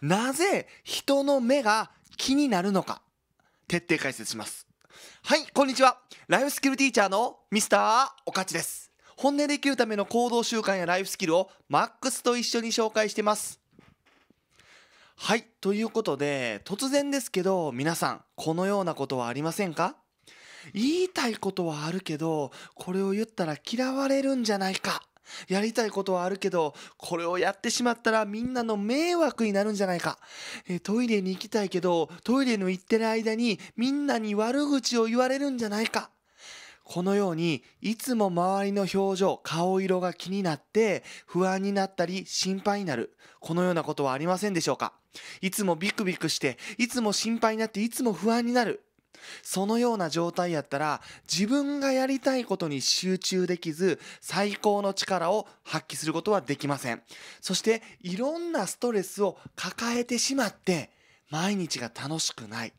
なぜ人の目が気になるのか徹底解説しますはいこんにちはライフスキルティーチャーのミスターおかちです本音で生きるための行動習慣やライフスキルをマックスと一緒に紹介してますはいということで突然ですけど皆さんこのようなことはありませんか言いたいことはあるけどこれを言ったら嫌われるんじゃないかやりたいことはあるけど、これをやってしまったらみんなの迷惑になるんじゃないか。えトイレに行きたいけど、トイレの行ってる間にみんなに悪口を言われるんじゃないか。このように、いつも周りの表情、顔色が気になって、不安になったり、心配になる。このようなことはありませんでしょうかいつもビクビクして、いつも心配になって、いつも不安になる。そのような状態やったら自分がやりたいことに集中できず最高の力を発揮することはできません。そしていろんなストレスを抱えてしまって毎日が楽しくない。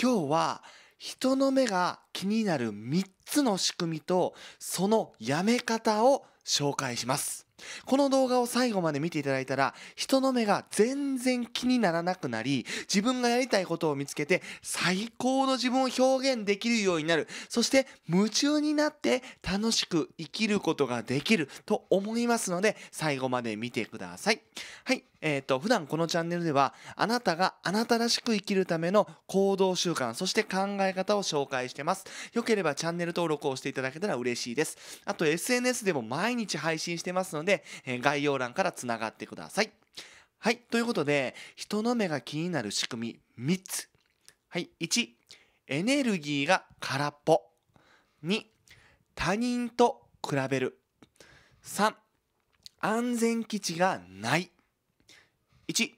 今日は人の目が気になる3つの仕組みとそのやめ方を紹介します。この動画を最後まで見ていただいたら人の目が全然気にならなくなり自分がやりたいことを見つけて最高の自分を表現できるようになるそして夢中になって楽しく生きることができると思いますので最後まで見てください。はいえっ、ー、と、普段このチャンネルでは、あなたがあなたらしく生きるための行動習慣、そして考え方を紹介してます。よければチャンネル登録をしていただけたら嬉しいです。あと、SNS でも毎日配信してますので、え概要欄からつながってください。はい。ということで、人の目が気になる仕組み3つ。はい。1、エネルギーが空っぽ。2、他人と比べる。3、安全基地がない。1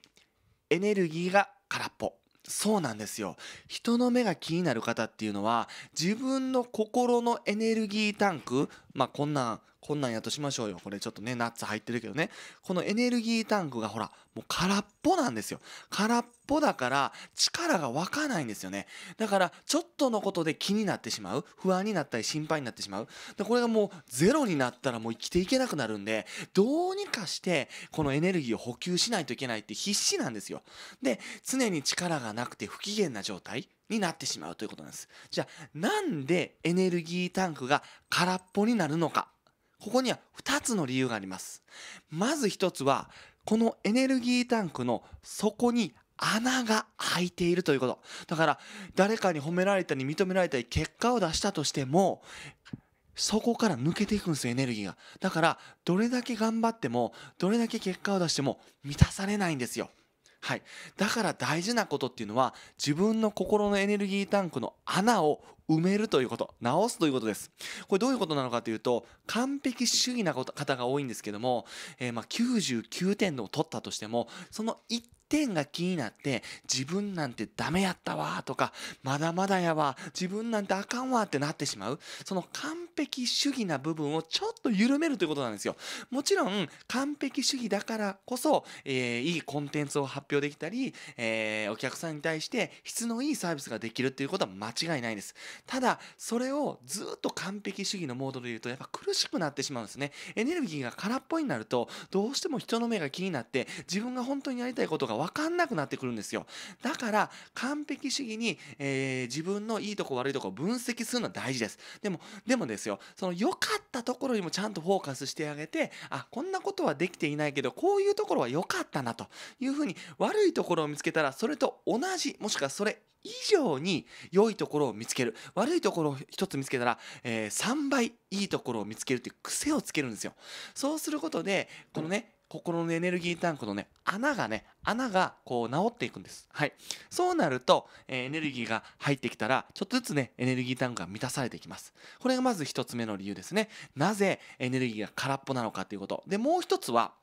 エネルギーが空っぽそうなんですよ人の目が気になる方っていうのは自分の心のエネルギータンクまあこんなんこんなんやとしましょうよこれちょっとねナッツ入ってるけどねこのエネルギータンクがほらもう空っぽなんですよ空っぽだから力が湧かないんですよねだからちょっとのことで気になってしまう不安になったり心配になってしまうでこれがもうゼロになったらもう生きていけなくなるんでどうにかしてこのエネルギーを補給しないといけないって必死なんですよで常に力がなくて不機嫌な状態になってしまうということなんです。じゃあ、なんでエネルギータンクが空っぽになるのかここには2つの理由があります。まず1つは、このエネルギータンクの底に穴が開いているということ。だから、誰かに褒められたり認められたり結果を出したとしても、そこから抜けていくんですよ、エネルギーが。だから、どれだけ頑張っても、どれだけ結果を出しても、満たされないんですよ。はい、だから大事なことっていうのは自分の心のエネルギータンクの穴を埋めるということ直すということですこれどういうことなのかというと完璧主義な方が多いんですけども、えー、ま99点を取ったとしてもその1点が気になって自分なんてダメやったわとかまだまだやわ自分なんてあかんわってなってしまうその完璧主義な部分をちょっと緩めるということなんですよ。もちろん、完璧主義だからこそ、えー、いいコンテンツを発表できたり、えー、お客さんに対して質のいいサービスができるっていうことは間違いないです。ただ、それをずっと完璧主義のモードで言うと、やっぱ苦しくなってしまうんですね。エネルギーが空っぽになると、どうしても人の目が気になって、自分が本当にやりたいことが分かんなくなってくるんですよ。だから、完璧主義に、えー、自分のいいとこ悪いとこ分析するのは大事です。でも、でもですよよその良かったところにもちゃんとフォーカスしてあげてあこんなことはできていないけどこういうところは良かったなというふうに悪いところを見つけたらそれと同じもしくはそれ以上に良いところを見つける悪いところを一つ見つけたら、えー、3倍いいところを見つけるていう癖をつけるんですよそうすることでこのね心のエネルギータンクのね、穴がね、穴がこう治っていくんです。はい。そうなると、えー、エネルギーが入ってきたら、ちょっとずつね、エネルギータンクが満たされていきます。これがまず一つ目の理由ですね。なぜエネルギーが空っぽなのかということ。で、もう一つは、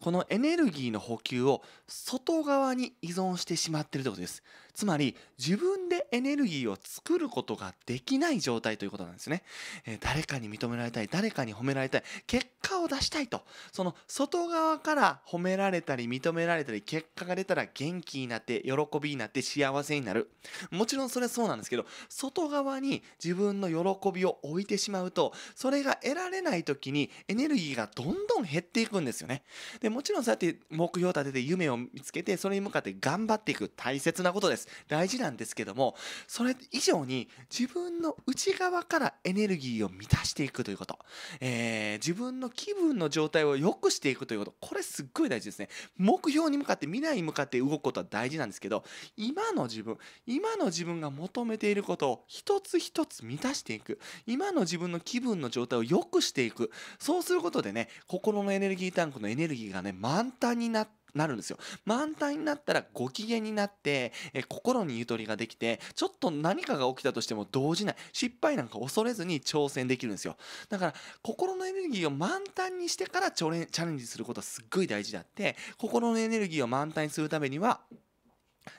このエネルギーの補給を外側に依存してしまっているということです。つまり自分でエネルギーを作ることができない状態ということなんですね、えー、誰かに認められたい誰かに褒められたい結果を出したいとその外側から褒められたり認められたり結果が出たら元気になって喜びになって幸せになるもちろんそれはそうなんですけど外側に自分の喜びを置いてしまうとそれが得られない時にエネルギーがどんどん減っていくんですよねでもちろんそうやって目標を立てて夢を見つけてそれに向かって頑張っていく大切なことですです大事なんですけどもそれ以上に自分の内側からエネルギーを満たしていくということ、えー、自分の気分の状態を良くしていくということこれすっごい大事ですね目標に向かって未来に向かって動くことは大事なんですけど今の自分今の自分が求めていることを一つ一つ満たしていく今の自分の気分の状態を良くしていくそうすることでね心のエネルギータンクのエネルギーがね満タンになってなるんですよ。満タンになったらご機嫌になって、え心にゆとりができて、ちょっと何かが起きたとしても動じない。失敗なんか恐れずに挑戦できるんですよ。だから、心のエネルギーを満タンにしてからチャレンジすることはすっごい大事だって、心のエネルギーを満タンにするためには、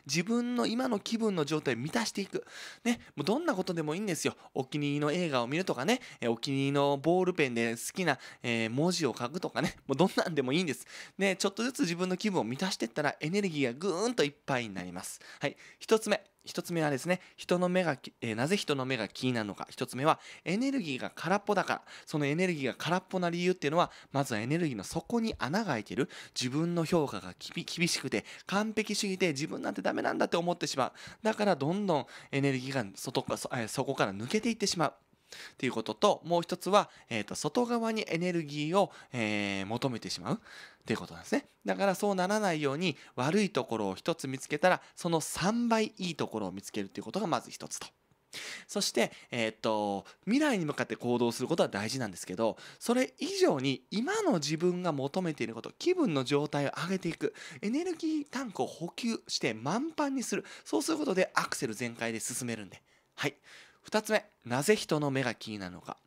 自分の今の気分の状態を満たしていく。ね、もうどんなことでもいいんですよ。お気に入りの映画を見るとかね、えお気に入りのボールペンで好きな、えー、文字を書くとかね、もうどんなんでもいいんです。ね、ちょっとずつ自分の気分を満たしていったらエネルギーがぐーんといっぱいになります。はい、1つ目。1つ目はですね人の目が、えー、なぜ人の目が気になるのか1つ目はエネルギーが空っぽだからそのエネルギーが空っぽな理由っていうのはまずはエネルギーの底に穴が開いている自分の評価が厳しくて完璧主義で自分なんてダメなんだって思ってしまうだからどんどんエネルギーが外か、えー、そこから抜けていってしまうっていうことと、もう一つは、えっ、ー、と、外側にエネルギーを、えー、求めてしまうっていうことなんですね。だからそうならないように、悪いところを一つ見つけたら、その3倍いいところを見つけるっていうことがまず一つと。そして、えー、っと、未来に向かって行動することは大事なんですけど、それ以上に今の自分が求めていること、気分の状態を上げていく、エネルギータンクを補給して満帆にする、そうすることでアクセル全開で進めるんで。はい。2つ目なぜ人の目が気になるのか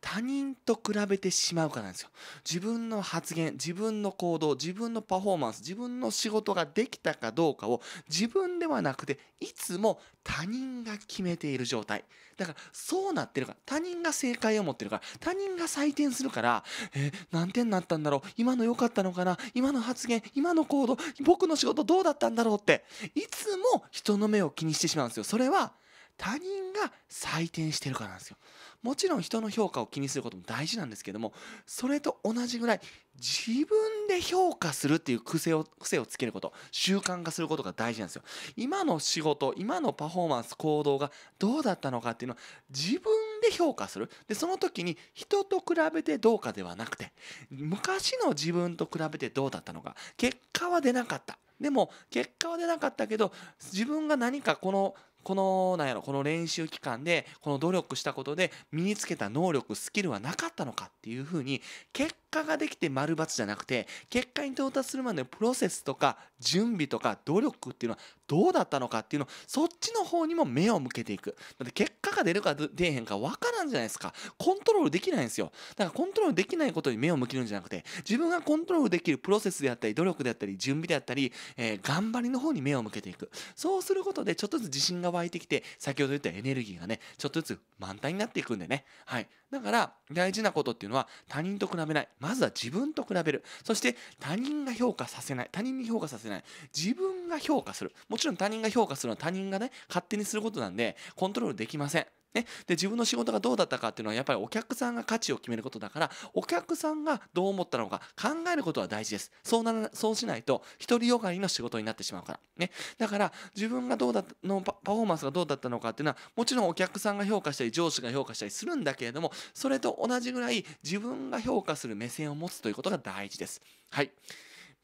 他人と比べてしまうからなんですよ自分の発言自分の行動自分のパフォーマンス自分の仕事ができたかどうかを自分ではなくていつも他人が決めている状態だからそうなってるから他人が正解を持ってるから他人が採点するからえー、何点になったんだろう今の良かったのかな今の発言今の行動僕の仕事どうだったんだろうっていつも人の目を気にしてしまうんですよそれは他人が採点してるからなんですよ。もちろん人の評価を気にすることも大事なんですけどもそれと同じぐらい自分で評価するっていう癖を癖をつけること習慣化することが大事なんですよ今の仕事今のパフォーマンス行動がどうだったのかっていうのは自分で評価するでその時に人と比べてどうかではなくて昔の自分と比べてどうだったのか結果は出なかったでも結果は出なかったけど自分が何かこのこのなんやろこの練習期間でこの努力したことで身につけた能力スキルはなかったのかっていうふうに結果ができて丸×じゃなくて結果に到達するまでのプロセスとか準備とか努力っていうのはどうだったのかっていうのそっちの方にも目を向けていくだって結果が出るか出えへんか分からんじゃないですかコントロールできないんですよだからコントロールできないことに目を向けるんじゃなくて自分がコントロールできるプロセスであったり努力であったり準備であったり、えー、頑張りの方に目を向けていくそうすることでちょっとずつ自信が湧いてきて先ほど言ったエネルギーがねちょっとずつ満タンになっていくんでねはいだから大事なことっていうのは他人と比べないまずは自分と比べるそして他人が評価させない他人に評価させない自分が評価するもちろん他人が評価するのは他人がね勝手にすることなんでコントロールできませんね、で自分の仕事がどうだったかっていうのはやっぱりお客さんが価値を決めることだからお客さんがどう思ったのか考えることは大事ですそうなそうしないと独りよがりの仕事になってしまうから、ね、だから自分がどうだのパフォーマンスがどうだったのかっていうのはもちろんお客さんが評価したり上司が評価したりするんだけれどもそれと同じぐらい自分が評価する目線を持つということが大事ですはい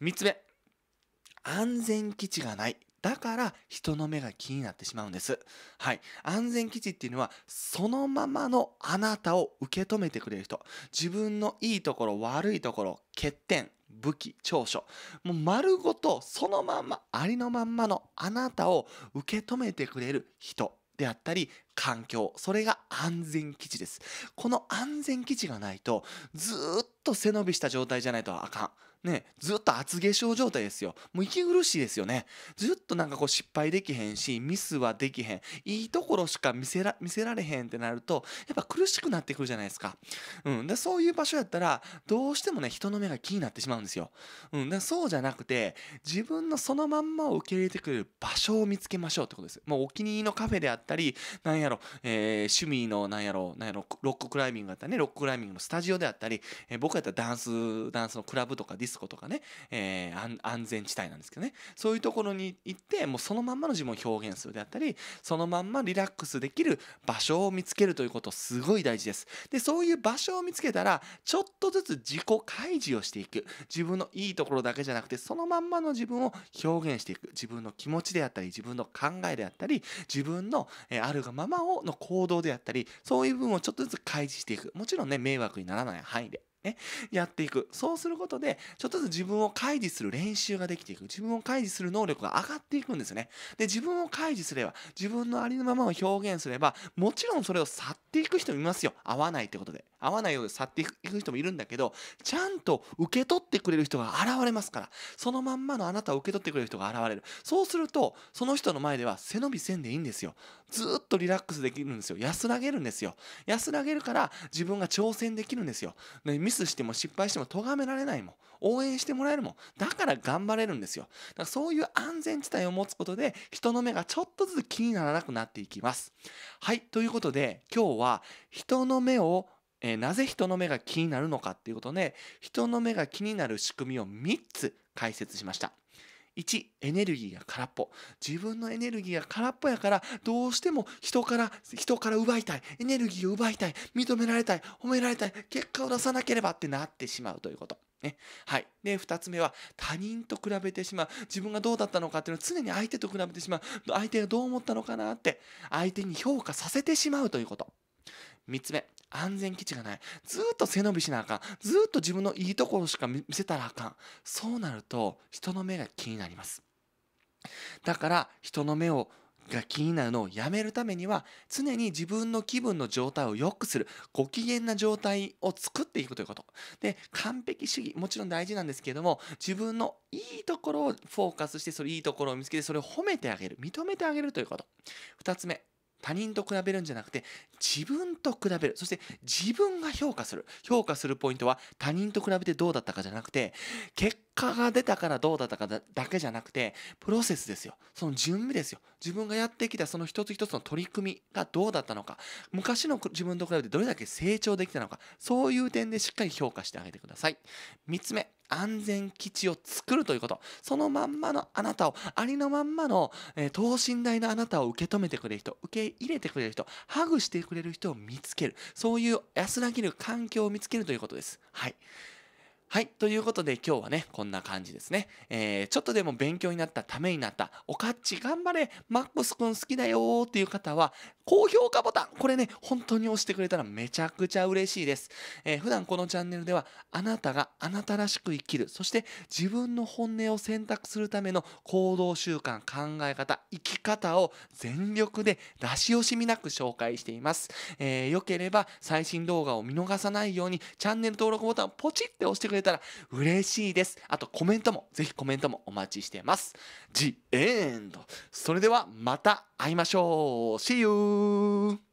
3つ目安全基地がないだから人の目が気になってしまうんです。はい。安全基地っていうのはそのままのあなたを受け止めてくれる人。自分のいいところ、悪いところ、欠点、武器、長所。もう丸ごとそのまんま、ありのまんまのあなたを受け止めてくれる人。であったり環境それが安全基地ですこの安全基地がないとずっと背伸びした状態じゃないとあかんね、ずっと厚化粧状態ですよ。もう息苦しいですよね。ずっとなんかこう失敗できへんし、ミスはできへん。いいところしか見せら見せられへんってなると、やっぱ苦しくなってくるじゃないですか。うん。で、そういう場所やったら、どうしてもね、人の目が気になってしまうんですよ。うん。で、そうじゃなくて、自分のそのまんまを受け入れてくれる場所を見つけましょうってことです。もうお気に入りのカフェであったり、なんやろ、えー、趣味のなんやろ、なんやろ、ロッククライミングだったね、ロッククライミングのスタジオであったり、えー、僕やったらダンス、ダンスのクラブとかディススコとかね、えー、安全地帯なんですけどねそういうところに行ってもうそのまんまの自分を表現するであったりそのまんまリラックスできる場所を見つけるということすごい大事ですでそういう場所を見つけたらちょっとずつ自己開示をしていく自分のいいところだけじゃなくてそのまんまの自分を表現していく自分の気持ちであったり自分の考えであったり自分の、えー、あるがままをの行動であったりそういう部分をちょっとずつ開示していくもちろんね迷惑にならない範囲でね、やっていく。そうすることで、ちょっとずつ自分を開示する練習ができていく。自分を開示する能力が上がっていくんですよね。で、自分を開示すれば、自分のありのままを表現すれば、もちろんそれを去っていく人もいますよ。合わないってことで。合わないようで去っていく人もいるんだけど、ちゃんと受け取ってくれる人が現れますから、そのまんまのあなたを受け取ってくれる人が現れる。そうすると、その人の前では背伸びせんでいいんですよ。ずっとリラックスできるんですよ。安らげるんですよ。安らげるから、自分が挑戦できるんですよ。スしても失敗しても咎められないもん応援してもらえるもんだから頑張れるんですよだからそういう安全地帯を持つことで人の目がちょっとずつ気にならなくなっていきますはいということで今日は人の目をえー、なぜ人の目が気になるのかっていうことで人の目が気になる仕組みを3つ解説しました1エネルギーが空っぽ自分のエネルギーが空っぽやからどうしても人から人から奪いたいエネルギーを奪いたい認められたい褒められたい結果を出さなければってなってしまうということ。ね、はい。で、2つ目は、他人と比べてしまう。自分がどうだったのかっていうのを常に相手と比べてしまう。相手がどう思ったのかなって、相手に評価させてしまうということ。3つ目、安全基地がないずっと背伸びしなあかんずっと自分のいいところしか見せたらあかんそうなると人の目が気になりますだから人の目をが気になるのをやめるためには常に自分の気分の状態を良くするご機嫌な状態を作っていくということで完璧主義もちろん大事なんですけれども自分のいいところをフォーカスしてそれいいところを見つけてそれを褒めてあげる認めてあげるということ2つ目他人と比べるんじゃなくて自分と比べるそして自分が評価する評価するポイントは他人と比べてどうだったかじゃなくて結果が出たからどうだったかだけじゃなくてプロセスですよその準備ですよ自分がやってきたその一つ一つの取り組みがどうだったのか昔の自分と比べてどれだけ成長できたのかそういう点でしっかり評価してあげてください3つ目安全基地を作るということそのまんまのあなたをありのまんまの、えー、等身大のあなたを受け止めてくれる人受け入れてくれる人ハグしてくれる人を見つけるそういう安らぎる環境を見つけるということですはいはい。ということで今日はね、こんな感じですね。えー、ちょっとでも勉強になった、ためになった、おかっち頑張れ、マックスくん好きだよっていう方は、高評価ボタン、これね、本当に押してくれたらめちゃくちゃ嬉しいです。えー、普段このチャンネルでは、あなたがあなたらしく生きる、そして自分の本音を選択するための行動習慣、考え方、生き方を全力で出し惜しみなく紹介しています。えー、よければ最新動画を見逃さないように、チャンネル登録ボタンポチって押してくれれたら嬉しいです。あとコメントも、ぜひコメントもお待ちしてます。The End! それではまた会いましょう !See you!